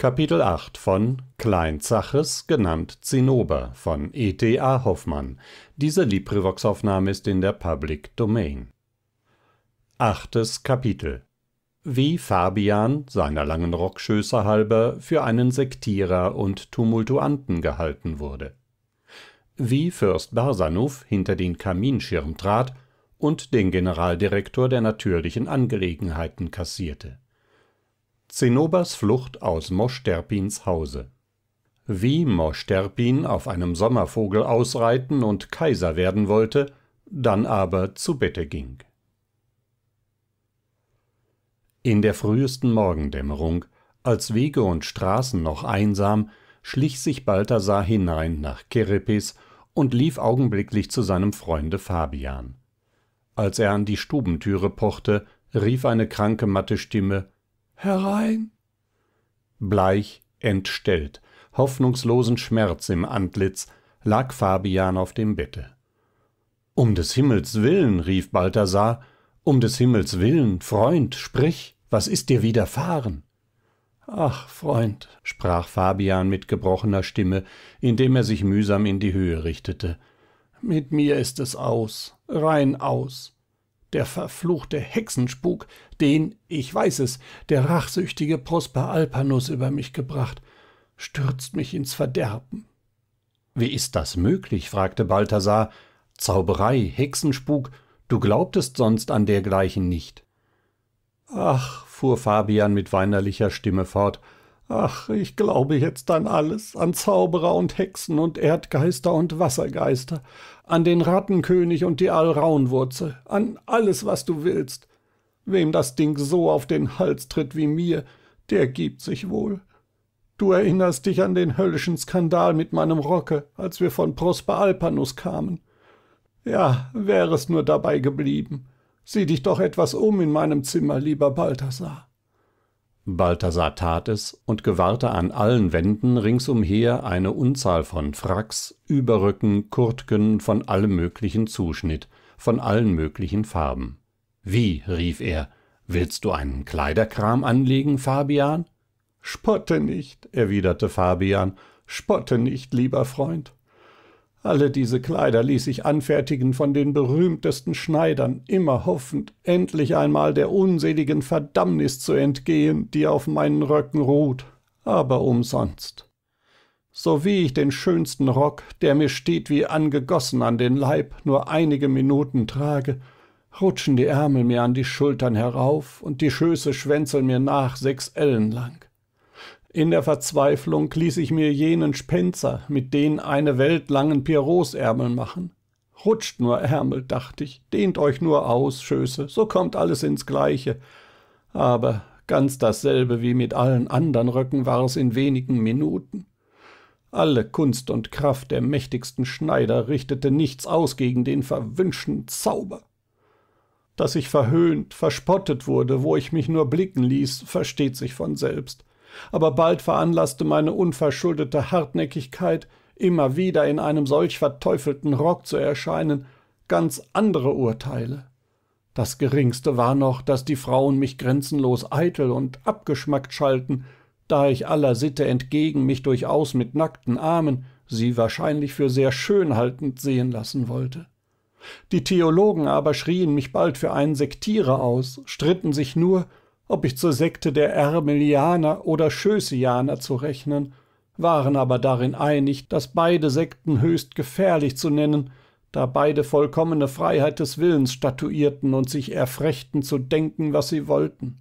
kapitel von klein zaches genannt zinnober von e t a hoffmann achtes kapitel wie fabian seiner langen rockschöße halber für einen sektierer und tumultuanten gehalten wurde wie fürst barsanuph hinter den kaminschirm trat und den generaldirektor der natürlichen angelegenheiten kassierte zinnobers flucht aus mosch terpins hause wie mosch terpin auf einem sommervogel ausreiten und kaiser werden wollte dann aber zu bette ging in der frühesten morgendämmerung als wege und straßen noch einsam schlich sich balthasar hinein nach kerepes und lief augenblicklich zu seinem freunde fabian als er an die stubentüre pochte rief eine kranke matte stimme herein bleich entstellt hoffnungslosen schmerz im antlitz lag fabian auf dem bette um des himmels willen rief balthasar um des himmels willen freund sprich was ist dir widerfahren ach freund sprach fabian mit gebrochener stimme indem er sich mühsam in die höhe richtete mit mir ist es aus rein aus der verfluchte hexenspuk den ich weiß es der rachsüchtige prosper alpanus über mich gebracht stürzt mich ins verderben wie ist das möglich fragte balthasar zauberei hexenspuk du glaubtest sonst an dergleichen nicht ach fuhr fabian mit weinerlicher stimme fort ach ich glaube jetzt an alles an zauberer und hexen und erdgeister und wassergeister an den rattenkönig und die alraunwurzel an alles was du willst wem das ding so auf den hals tritt wie mir der gibt sich wohl du erinnerst dich an den höllischen skandal mit meinem rocke als wir von prosper alpanus kamen ja wär es nur dabei geblieben sieh dich doch etwas um in meinem zimmer lieber balthasar balthasar tat es und gewahrte an allen wänden ringsumher eine unzahl von fracks überröcken kurtken von allem möglichen zuschnitt von allen möglichen farben wie rief er willst du einen kleiderkram anlegen fabian spotte nicht erwiderte fabian spotte nicht lieber freund alle diese kleider ließ ich anfertigen von den berühmtesten schneidern immer hoffend endlich einmal der unseligen verdammnis zu entgehen die auf meinen röcken ruht aber umsonst So wie ich den schönsten rock der mir steht wie angegossen an den leib nur einige minuten trage rutschen die ärmel mir an die schultern herauf und die schöße schwänzeln mir nach sechs ellen lang in der verzweiflung ließ ich mir jenen spenzer mit den eine welt langen Ärmeln machen rutscht nur ärmel dacht ich dehnt euch nur aus schöße so kommt alles ins gleiche aber ganz dasselbe wie mit allen anderen röcken war es in wenigen minuten alle kunst und kraft der mächtigsten schneider richtete nichts aus gegen den verwünschten zauber Dass ich verhöhnt verspottet wurde wo ich mich nur blicken ließ versteht sich von selbst aber bald veranlaßte meine unverschuldete hartnäckigkeit immer wieder in einem solch verteufelten rock zu erscheinen ganz andere urteile das geringste war noch daß die frauen mich grenzenlos eitel und abgeschmackt schalten da ich aller sitte entgegen mich durchaus mit nackten armen sie wahrscheinlich für sehr schön haltend sehen lassen wollte die theologen aber schrien mich bald für einen sektierer aus stritten sich nur ob ich zur sekte der Ermelianer oder schößianer zu rechnen waren aber darin einig daß beide sekten höchst gefährlich zu nennen da beide vollkommene freiheit des willens statuierten und sich erfrechten zu denken was sie wollten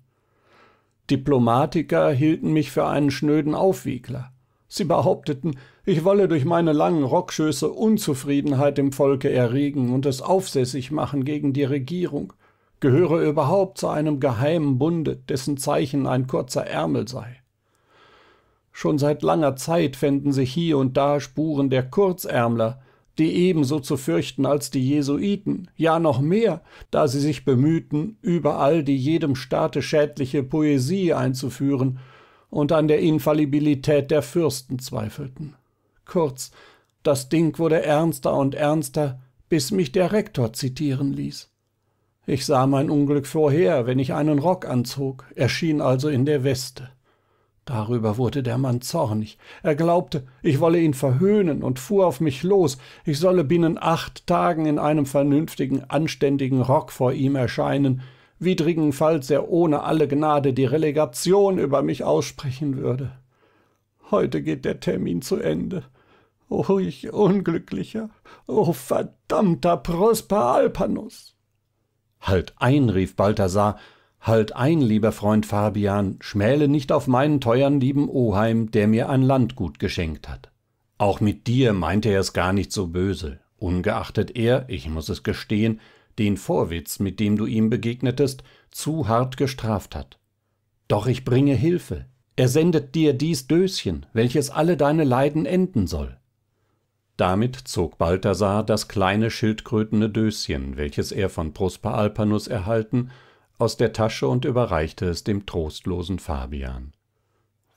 diplomatiker hielten mich für einen schnöden aufwiegler sie behaupteten ich wolle durch meine langen rockschöße unzufriedenheit im volke erregen und es aufsässig machen gegen die regierung gehöre überhaupt zu einem geheimen bunde dessen zeichen ein kurzer ärmel sei schon seit langer zeit fänden sich hier und da spuren der kurzärmler die ebenso zu fürchten als die jesuiten ja noch mehr da sie sich bemühten überall die jedem staate schädliche poesie einzuführen und an der infallibilität der fürsten zweifelten kurz das ding wurde ernster und ernster bis mich der rektor zitieren ließ ich sah mein unglück vorher wenn ich einen rock anzog erschien also in der weste darüber wurde der mann zornig er glaubte ich wolle ihn verhöhnen und fuhr auf mich los ich solle binnen acht tagen in einem vernünftigen anständigen rock vor ihm erscheinen widrigenfalls er ohne alle gnade die relegation über mich aussprechen würde heute geht der termin zu ende o ich unglücklicher o verdammter prosper alpanus halt ein rief balthasar halt ein lieber freund fabian schmäle nicht auf meinen teuern lieben oheim der mir ein landgut geschenkt hat auch mit dir meinte er es gar nicht so böse ungeachtet er ich muß es gestehen den vorwitz mit dem du ihm begegnetest zu hart gestraft hat doch ich bringe hilfe er sendet dir dies döschen welches alle deine leiden enden soll damit zog balthasar das kleine schildkrötene döschen welches er von prosper alpanus erhalten aus der tasche und überreichte es dem trostlosen fabian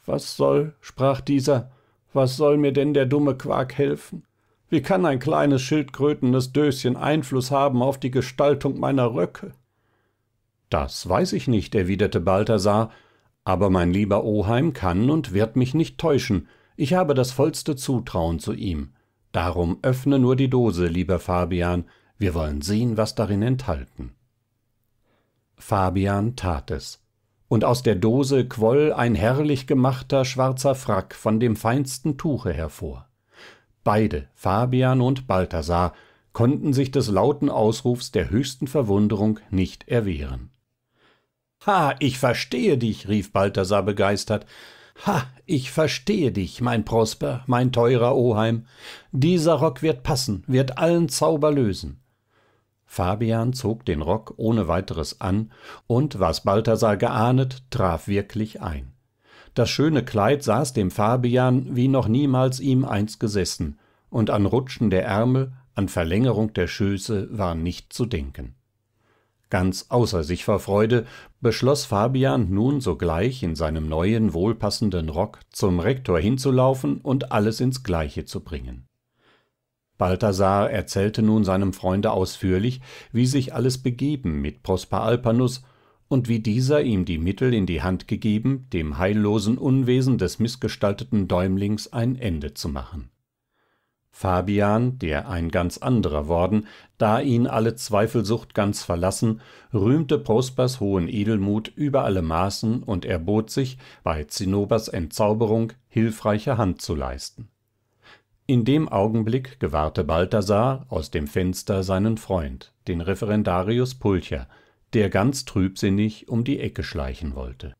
was soll sprach dieser was soll mir denn der dumme quark helfen wie kann ein kleines schildkrötenes döschen einfluß haben auf die gestaltung meiner röcke das weiß ich nicht erwiderte balthasar aber mein lieber oheim kann und wird mich nicht täuschen ich habe das vollste zutrauen zu ihm darum öffne nur die dose lieber fabian wir wollen sehen was darin enthalten fabian tat es und aus der dose quoll ein herrlich gemachter schwarzer frack von dem feinsten tuche hervor beide fabian und balthasar konnten sich des lauten ausrufs der höchsten verwunderung nicht erwehren ha ich verstehe dich rief balthasar begeistert ha ich verstehe dich mein prosper mein teurer oheim dieser rock wird passen wird allen zauber lösen fabian zog den rock ohne weiteres an und was balthasar geahnet traf wirklich ein das schöne kleid saß dem fabian wie noch niemals ihm eins gesessen und an rutschen der ärmel an verlängerung der schöße war nicht zu denken ganz außer sich vor freude beschloß fabian nun sogleich in seinem neuen wohlpassenden rock zum rektor hinzulaufen und alles ins gleiche zu bringen balthasar erzählte nun seinem freunde ausführlich wie sich alles begeben mit prosper alpanus und wie dieser ihm die mittel in die hand gegeben dem heillosen unwesen des mißgestalteten däumlings ein ende zu machen fabian der ein ganz anderer worden da ihn alle zweifelsucht ganz verlassen rühmte prospers hohen edelmut über alle maßen und erbot sich bei zinnobers entzauberung hilfreiche hand zu leisten in dem augenblick gewahrte balthasar aus dem fenster seinen freund den referendarius pulcher der ganz trübsinnig um die ecke schleichen wollte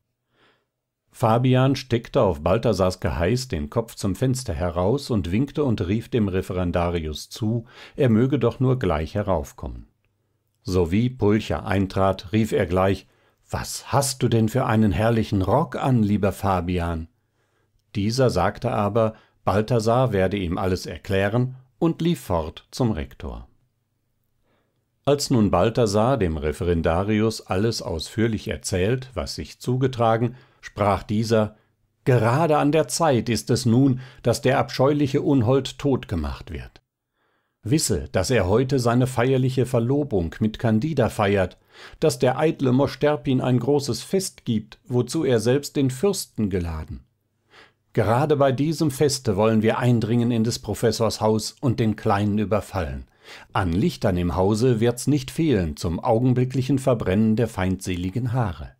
fabian steckte auf balthasars geheiß den kopf zum fenster heraus und winkte und rief dem referendarius zu er möge doch nur gleich heraufkommen sowie pulcher eintrat rief er gleich was hast du denn für einen herrlichen rock an lieber fabian dieser sagte aber balthasar werde ihm alles erklären und lief fort zum rektor als nun balthasar dem referendarius alles ausführlich erzählt was sich zugetragen sprach dieser gerade an der zeit ist es nun daß der abscheuliche unhold tot gemacht wird wisse daß er heute seine feierliche verlobung mit candida feiert daß der eitle mosch terpin ein großes fest gibt wozu er selbst den fürsten geladen gerade bei diesem feste wollen wir eindringen in des professors haus und den kleinen überfallen an lichtern im hause wird's nicht fehlen zum augenblicklichen verbrennen der feindseligen haare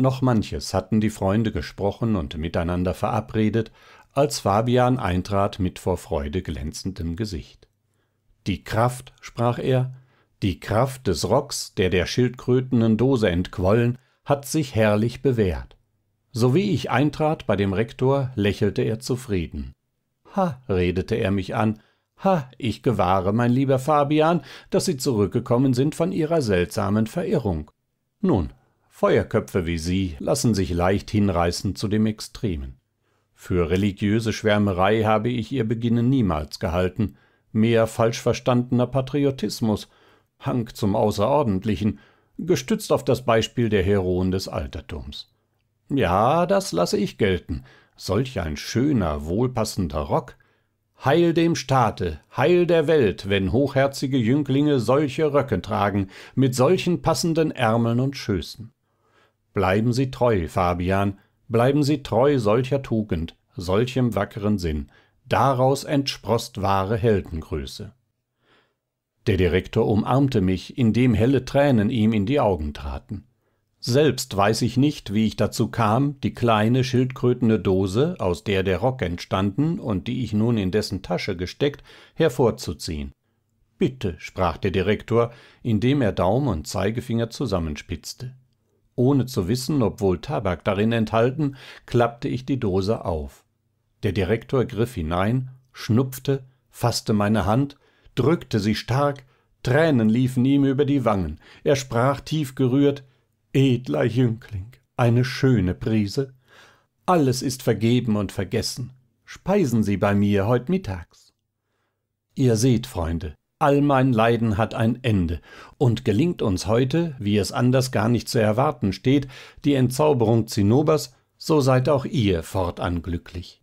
noch manches hatten die freunde gesprochen und miteinander verabredet als fabian eintrat mit vor freude glänzendem gesicht die kraft sprach er die kraft des rocks der der schildkrötenen dose entquollen hat sich herrlich bewährt sowie ich eintrat bei dem rektor lächelte er zufrieden ha redete er mich an ha ich gewahre mein lieber fabian daß sie zurückgekommen sind von ihrer seltsamen verirrung nun feuerköpfe wie sie lassen sich leicht hinreißen zu dem extremen für religiöse schwärmerei habe ich ihr beginnen niemals gehalten mehr falsch verstandener patriotismus hang zum außerordentlichen gestützt auf das beispiel der heroen des altertums ja das lasse ich gelten solch ein schöner wohlpassender rock Heil dem Staate, heil der Welt, wenn hochherzige Jünglinge solche Röcke tragen, mit solchen passenden Ärmeln und Schößen bleiben sie treu fabian bleiben sie treu solcher tugend solchem wackeren sinn daraus entsproßt wahre heldengröße der direktor umarmte mich indem helle tränen ihm in die augen traten selbst weiß ich nicht wie ich dazu kam die kleine schildkrötene dose aus der der rock entstanden und die ich nun in dessen tasche gesteckt hervorzuziehen bitte sprach der direktor indem er daum und zeigefinger zusammenspitzte ohne zu wissen ob wohl tabak darin enthalten klappte ich die dose auf der direktor griff hinein schnupfte faßte meine hand drückte sie stark tränen liefen ihm über die wangen er sprach tief gerührt edler jüngling eine schöne prise alles ist vergeben und vergessen speisen sie bei mir heut mittags ihr seht freunde all mein leiden hat ein ende und gelingt uns heute wie es anders gar nicht zu erwarten steht die entzauberung zinnobers so seid auch ihr fortan glücklich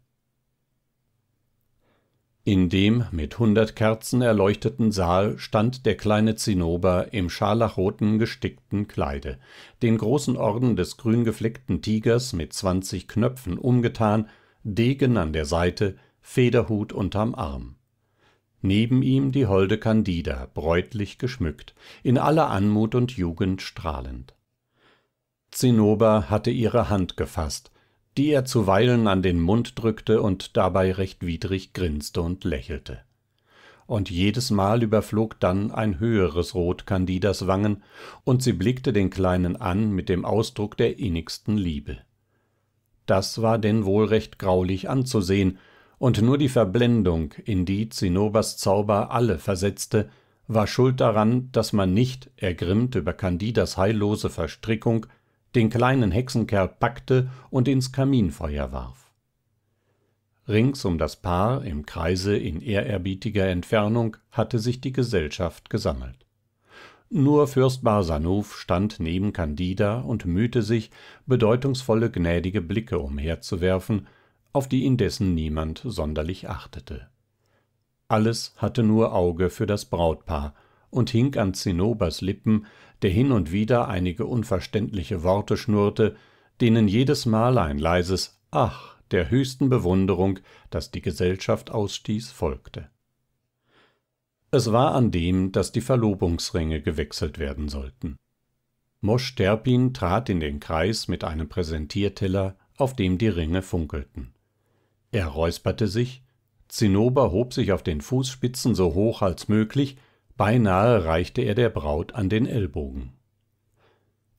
in dem mit hundert kerzen erleuchteten saal stand der kleine zinnober im scharlachroten gestickten kleide den großen orden des grüngefleckten tigers mit zwanzig knöpfen umgetan degen an der seite federhut unterm arm neben ihm die holde candida bräutlich geschmückt in aller anmut und jugend strahlend zinnober hatte ihre hand gefaßt die er zuweilen an den mund drückte und dabei recht widrig grinste und lächelte und jedesmal überflog dann ein höheres rot candidas wangen und sie blickte den kleinen an mit dem ausdruck der innigsten liebe das war denn wohl recht graulich anzusehen und nur die verblendung in die zinnobers zauber alle versetzte war schuld daran daß man nicht ergrimmt über candidas heillose verstrickung den kleinen hexenkerl packte und ins kaminfeuer warf rings um das paar im kreise in ehrerbietiger entfernung hatte sich die gesellschaft gesammelt nur fürst barsanuph stand neben candida und mühte sich bedeutungsvolle gnädige blicke umherzuwerfen auf die indessen niemand sonderlich achtete alles hatte nur auge für das brautpaar und hing an zinnobers lippen der hin und wieder einige unverständliche worte schnurrte denen jedes Mal ein leises ach der höchsten bewunderung das die gesellschaft ausstieß folgte es war an dem daß die verlobungsringe gewechselt werden sollten mosch terpin trat in den kreis mit einem präsentierteller auf dem die ringe funkelten er räusperte sich zinnober hob sich auf den fußspitzen so hoch als möglich beinahe reichte er der braut an den ellbogen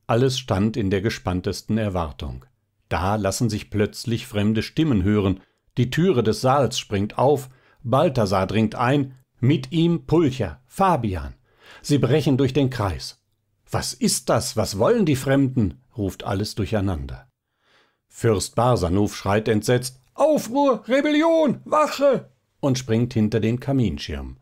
alles stand in der gespanntesten erwartung da lassen sich plötzlich fremde stimmen hören die türe des saals springt auf balthasar dringt ein mit ihm pulcher fabian sie brechen durch den kreis was ist das was wollen die fremden ruft alles durcheinander fürst barsanuph schreit entsetzt aufruhr rebellion wache und springt hinter den kaminschirm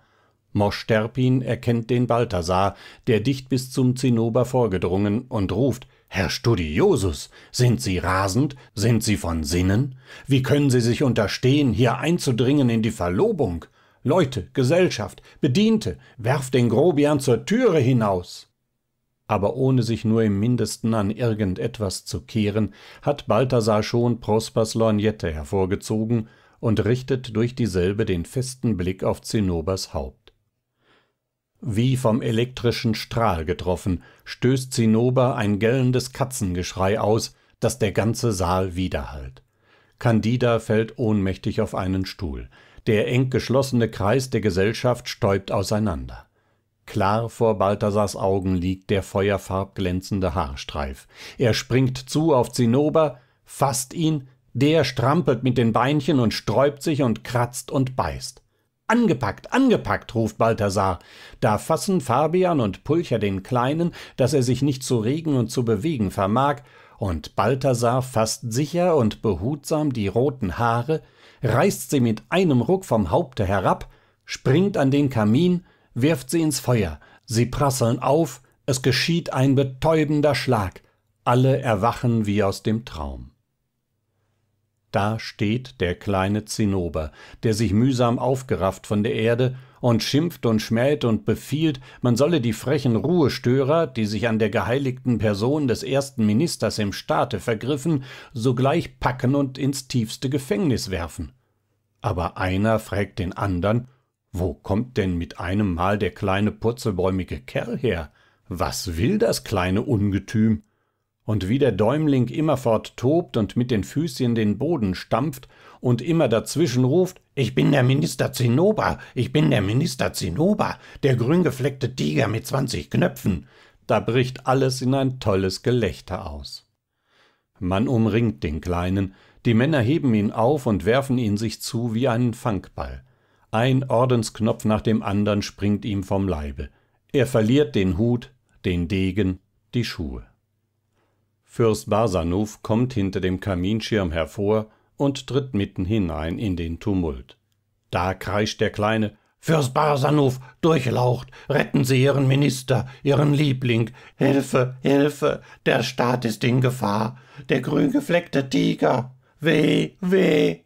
mosch terpin erkennt den balthasar der dicht bis zum zinnober vorgedrungen und ruft herr studiosus sind sie rasend sind sie von sinnen wie können sie sich unterstehen hier einzudringen in die verlobung leute gesellschaft bediente werft den grobian zur türe hinaus aber ohne sich nur im mindesten an irgend etwas zu kehren hat balthasar schon prospers lorgnette hervorgezogen und richtet durch dieselbe den festen blick auf zinnobers haupt wie vom elektrischen strahl getroffen stößt zinnober ein gellendes katzengeschrei aus das der ganze saal widerhallt candida fällt ohnmächtig auf einen stuhl der eng geschlossene kreis der gesellschaft stäubt auseinander klar vor balthasars augen liegt der feuerfarbglänzende haarstreif er springt zu auf zinnober faßt ihn der strampelt mit den beinchen und sträubt sich und kratzt und beißt angepackt angepackt ruft balthasar da fassen fabian und pulcher den kleinen daß er sich nicht zu regen und zu bewegen vermag und balthasar faßt sicher und behutsam die roten haare reißt sie mit einem ruck vom haupte herab springt an den kamin wirft sie ins feuer sie prasseln auf es geschieht ein betäubender schlag alle erwachen wie aus dem traum da steht der kleine zinnober der sich mühsam aufgerafft von der erde und schimpft und schmäht und befiehlt man solle die frechen ruhestörer die sich an der geheiligten person des ersten ministers im staate vergriffen sogleich packen und ins tiefste gefängnis werfen aber einer frägt den andern wo kommt denn mit einem mal der kleine purzelbäumige kerl her was will das kleine ungetüm und wie der däumling immerfort tobt und mit den füßchen den boden stampft und immer dazwischen ruft ich bin der minister zinnober ich bin der minister zinnober der grüngefleckte tiger mit zwanzig knöpfen da bricht alles in ein tolles gelächter aus man umringt den kleinen die männer heben ihn auf und werfen ihn sich zu wie einen fangball ein ordensknopf nach dem andern springt ihm vom leibe er verliert den hut den degen die schuhe fürst barsanuph kommt hinter dem kaminschirm hervor und tritt mitten hinein in den tumult da kreischt der kleine fürst barsanuph durchlaucht retten sie ihren minister ihren liebling hilfe hilfe der staat ist in gefahr der grüngefleckte tiger weh weh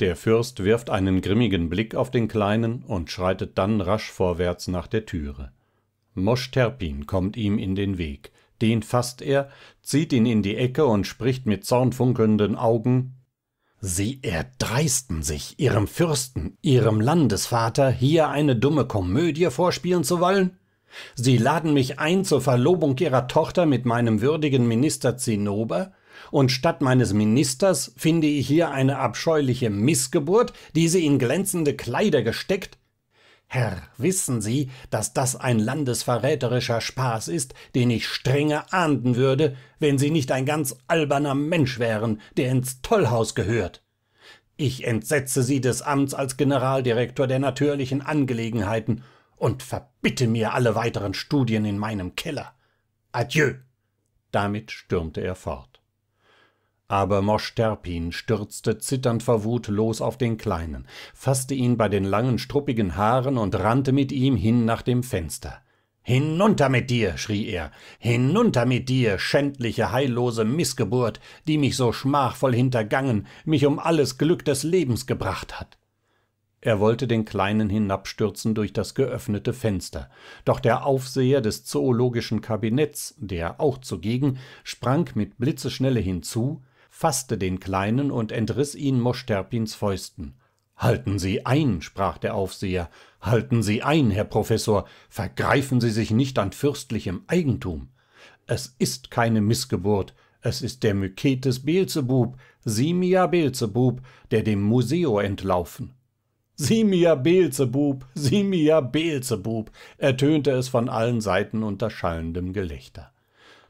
der fürst wirft einen grimmigen blick auf den kleinen und schreitet dann rasch vorwärts nach der türe mosch terpin kommt ihm in den weg den faßt er zieht ihn in die ecke und spricht mit zornfunkelnden augen sie erdreisten sich ihrem fürsten ihrem landesvater hier eine dumme komödie vorspielen zu wollen sie laden mich ein zur verlobung ihrer tochter mit meinem würdigen minister zinnober und statt meines ministers finde ich hier eine abscheuliche Missgeburt, die sie in glänzende kleider gesteckt herr wissen sie daß das ein landesverräterischer spaß ist den ich strenge ahnden würde wenn sie nicht ein ganz alberner mensch wären der ins tollhaus gehört ich entsetze sie des amts als generaldirektor der natürlichen angelegenheiten und verbitte mir alle weiteren studien in meinem keller adieu damit stürmte er fort aber mosch terpin stürzte zitternd vor wut los auf den kleinen faßte ihn bei den langen struppigen haaren und rannte mit ihm hin nach dem fenster hinunter mit dir schrie er hinunter mit dir schändliche heillose Missgeburt, die mich so schmachvoll hintergangen mich um alles glück des lebens gebracht hat er wollte den kleinen hinabstürzen durch das geöffnete fenster doch der aufseher des zoologischen kabinetts der auch zugegen sprang mit blitzesschnelle hinzu faßte den kleinen und entriß ihn mosch terpins fäusten halten sie ein sprach der aufseher halten sie ein herr professor vergreifen sie sich nicht an fürstlichem eigentum es ist keine Missgeburt, es ist der Myketes beelzebub simia beelzebub der dem museo entlaufen simia beelzebub simia beelzebub ertönte es von allen seiten unter schallendem gelächter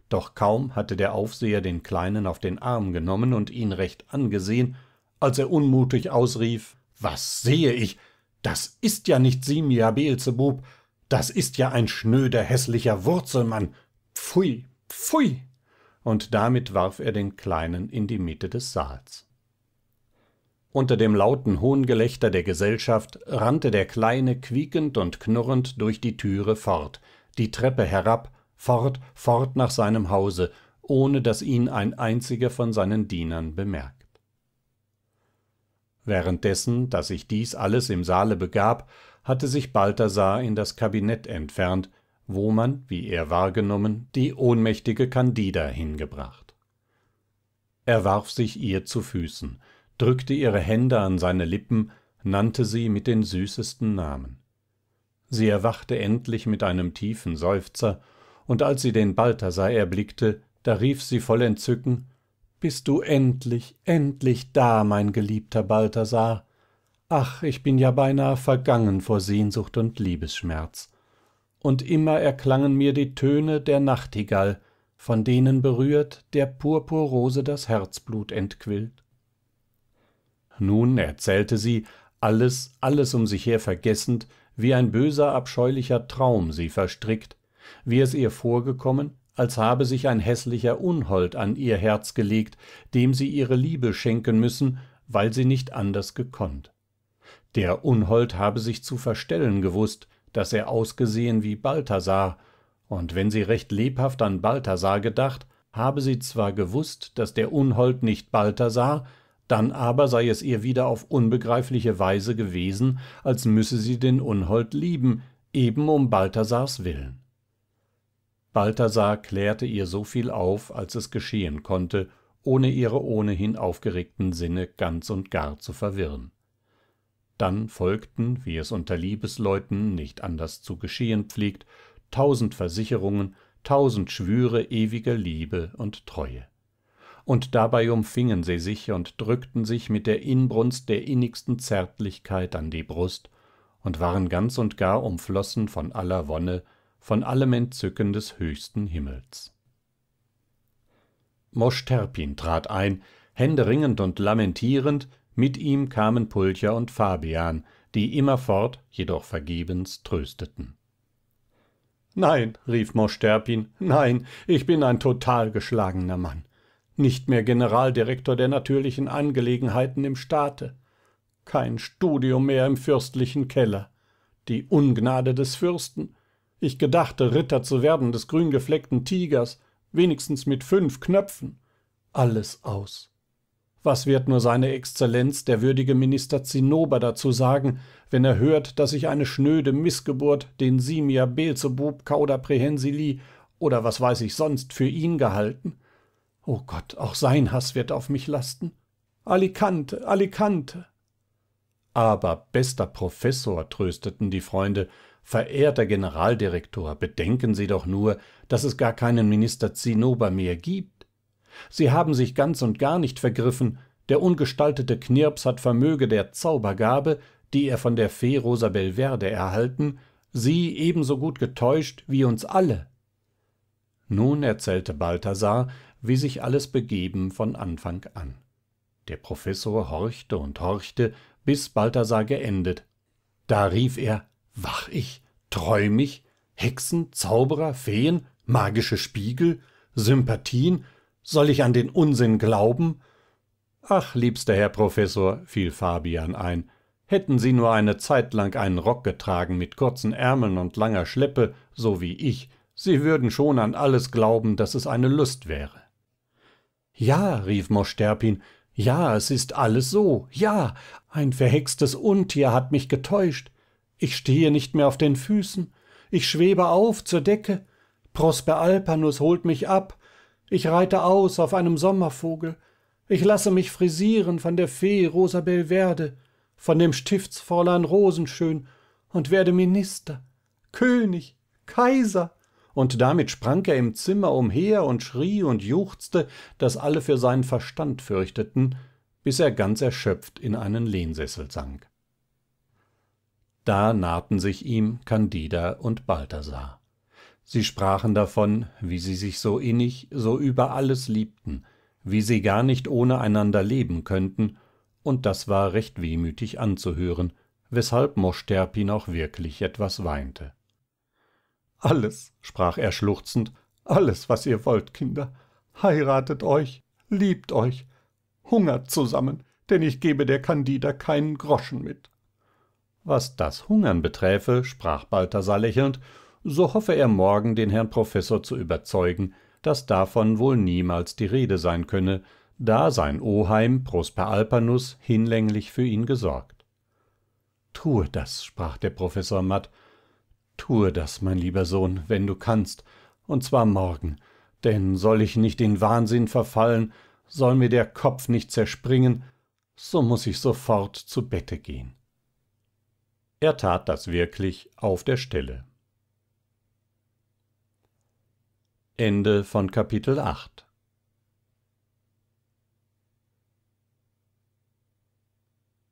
doch kaum hatte der aufseher den kleinen auf den arm genommen und ihn recht angesehen als er unmutig ausrief was sehe ich das ist ja nicht simia beelzebub das ist ja ein schnöder häßlicher wurzelmann pfui pfui und damit warf er den kleinen in die mitte des saals unter dem lauten hohngelächter der gesellschaft rannte der kleine quiekend und knurrend durch die türe fort die treppe herab fort fort nach seinem hause ohne daß ihn ein einziger von seinen dienern bemerkt währenddessen daß sich dies alles im saale begab hatte sich balthasar in das kabinett entfernt wo man wie er wahrgenommen die ohnmächtige candida hingebracht er warf sich ihr zu füßen drückte ihre hände an seine lippen nannte sie mit den süßesten namen sie erwachte endlich mit einem tiefen seufzer und als sie den balthasar erblickte da rief sie voll entzücken bist du endlich endlich da mein geliebter balthasar ach ich bin ja beinahe vergangen vor sehnsucht und liebesschmerz und immer erklangen mir die töne der nachtigall von denen berührt der purpurrose das herzblut entquillt nun erzählte sie alles alles um sich her vergessend wie ein böser abscheulicher traum sie verstrickt wie es ihr vorgekommen als habe sich ein häßlicher unhold an ihr herz gelegt dem sie ihre liebe schenken müssen weil sie nicht anders gekonnt der unhold habe sich zu verstellen gewußt daß er ausgesehen wie balthasar und wenn sie recht lebhaft an balthasar gedacht habe sie zwar gewußt daß der unhold nicht balthasar dann aber sei es ihr wieder auf unbegreifliche weise gewesen als müsse sie den unhold lieben eben um balthasars willen balthasar klärte ihr so viel auf als es geschehen konnte ohne ihre ohnehin aufgeregten sinne ganz und gar zu verwirren dann folgten wie es unter liebesleuten nicht anders zu geschehen pflegt tausend versicherungen tausend schwüre ewiger liebe und treue und dabei umfingen sie sich und drückten sich mit der inbrunst der innigsten zärtlichkeit an die brust und waren ganz und gar umflossen von aller wonne von allem entzücken des höchsten himmels mosch terpin trat ein händeringend und lamentierend mit ihm kamen pulcher und fabian die immerfort jedoch vergebens trösteten nein rief mosch terpin nein ich bin ein total geschlagener mann nicht mehr generaldirektor der natürlichen angelegenheiten im staate kein studium mehr im fürstlichen keller die ungnade des fürsten ich gedachte ritter zu werden des grüngefleckten tigers wenigstens mit fünf knöpfen alles aus was wird nur seine exzellenz der würdige minister zinnober dazu sagen wenn er hört daß ich eine schnöde mißgeburt den simia beelzebub cauda prehensili oder was weiß ich sonst für ihn gehalten o gott auch sein haß wird auf mich lasten Alicante, Alicante! aber bester professor trösteten die freunde verehrter generaldirektor bedenken sie doch nur daß es gar keinen minister zinnober mehr gibt sie haben sich ganz und gar nicht vergriffen der ungestaltete knirps hat vermöge der zaubergabe die er von der fee rosabelverde erhalten sie ebenso gut getäuscht wie uns alle nun erzählte balthasar wie sich alles begeben von anfang an der professor horchte und horchte bis balthasar geendet da rief er wach ich träum ich hexen zauberer feen magische spiegel sympathien soll ich an den unsinn glauben ach liebster herr professor fiel fabian ein hätten sie nur eine zeitlang einen rock getragen mit kurzen ärmeln und langer schleppe so wie ich sie würden schon an alles glauben daß es eine lust wäre ja rief mosch terpin ja es ist alles so ja ein verhextes untier hat mich getäuscht ich stehe nicht mehr auf den füßen ich schwebe auf zur decke prosper alpanus holt mich ab ich reite aus auf einem sommervogel ich lasse mich frisieren von der fee rosabelverde von dem stiftsfräulein rosenschön und werde minister könig kaiser und damit sprang er im zimmer umher und schrie und juchzte daß alle für seinen verstand fürchteten bis er ganz erschöpft in einen lehnsessel sank da nahten sich ihm candida und balthasar sie sprachen davon wie sie sich so innig so über alles liebten wie sie gar nicht ohne einander leben könnten und das war recht wehmütig anzuhören weshalb mosch terpin auch wirklich etwas weinte alles sprach er schluchzend alles was ihr wollt kinder heiratet euch liebt euch hungert zusammen denn ich gebe der candida keinen groschen mit was das hungern beträfe sprach balthasar lächelnd so hoffe er morgen den herrn professor zu überzeugen daß davon wohl niemals die rede sein könne da sein oheim prosper alpanus hinlänglich für ihn gesorgt tue das sprach der professor matt tue das mein lieber sohn wenn du kannst und zwar morgen denn soll ich nicht in wahnsinn verfallen soll mir der kopf nicht zerspringen so muß ich sofort zu bette gehen er tat das wirklich auf der stelle